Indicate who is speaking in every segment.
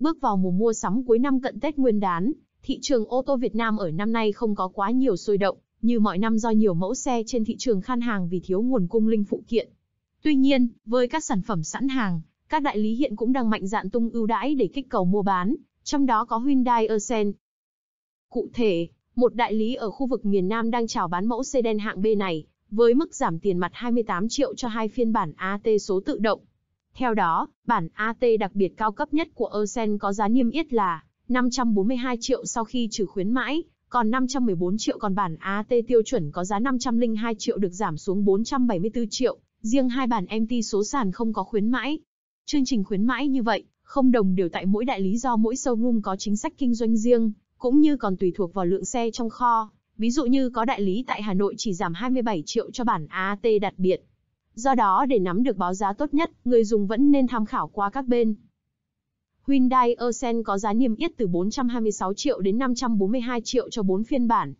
Speaker 1: Bước vào mùa mua sắm cuối năm cận Tết Nguyên đán, thị trường ô tô Việt Nam ở năm nay không có quá nhiều sôi động, như mọi năm do nhiều mẫu xe trên thị trường khan hàng vì thiếu nguồn cung linh phụ kiện. Tuy nhiên, với các sản phẩm sẵn hàng, các đại lý hiện cũng đang mạnh dạn tung ưu đãi để kích cầu mua bán, trong đó có Hyundai Accent. Cụ thể, một đại lý ở khu vực miền Nam đang chào bán mẫu xe đen hạng B này, với mức giảm tiền mặt 28 triệu cho hai phiên bản AT số tự động. Theo đó, bản AT đặc biệt cao cấp nhất của Eusen có giá niêm yết là 542 triệu sau khi trừ khuyến mãi, còn 514 triệu còn bản AT tiêu chuẩn có giá 502 triệu được giảm xuống 474 triệu, riêng hai bản MT số sàn không có khuyến mãi. Chương trình khuyến mãi như vậy, không đồng đều tại mỗi đại lý do mỗi showroom có chính sách kinh doanh riêng, cũng như còn tùy thuộc vào lượng xe trong kho, ví dụ như có đại lý tại Hà Nội chỉ giảm 27 triệu cho bản AT đặc biệt. Do đó để nắm được báo giá tốt nhất, người dùng vẫn nên tham khảo qua các bên. Hyundai Accent có giá niêm yết từ 426 triệu đến 542 triệu cho 4 phiên bản.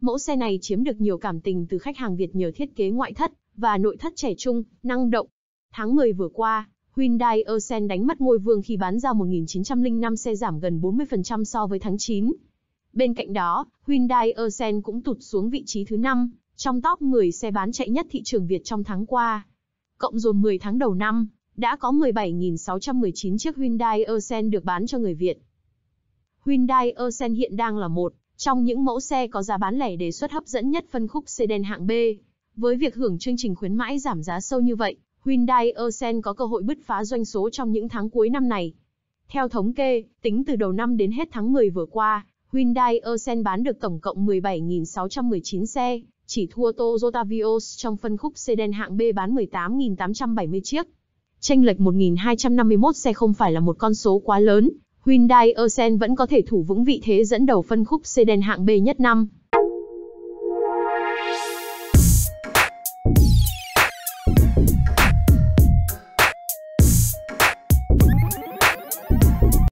Speaker 1: Mẫu xe này chiếm được nhiều cảm tình từ khách hàng Việt nhờ thiết kế ngoại thất và nội thất trẻ trung, năng động. Tháng 10 vừa qua, Hyundai Accent đánh mất ngôi vương khi bán ra 1.905 xe giảm gần 40% so với tháng 9. Bên cạnh đó, Hyundai Accent cũng tụt xuống vị trí thứ 5 trong top 10 xe bán chạy nhất thị trường Việt trong tháng qua. Cộng dồn 10 tháng đầu năm, đã có 17.619 chiếc Hyundai Accent được bán cho người Việt. Hyundai Accent hiện đang là một trong những mẫu xe có giá bán lẻ đề xuất hấp dẫn nhất phân khúc sedan hạng B. Với việc hưởng chương trình khuyến mãi giảm giá sâu như vậy, Hyundai Accent có cơ hội bứt phá doanh số trong những tháng cuối năm này. Theo thống kê, tính từ đầu năm đến hết tháng 10 vừa qua, Hyundai Accent bán được tổng cộng 17.619 xe, chỉ thua Toyota Vios trong phân khúc sedan hạng B bán 18.870 chiếc. Chênh lệch 1.251 xe không phải là một con số quá lớn, Hyundai Accent vẫn có thể thủ vững vị thế dẫn đầu phân khúc sedan hạng B nhất năm.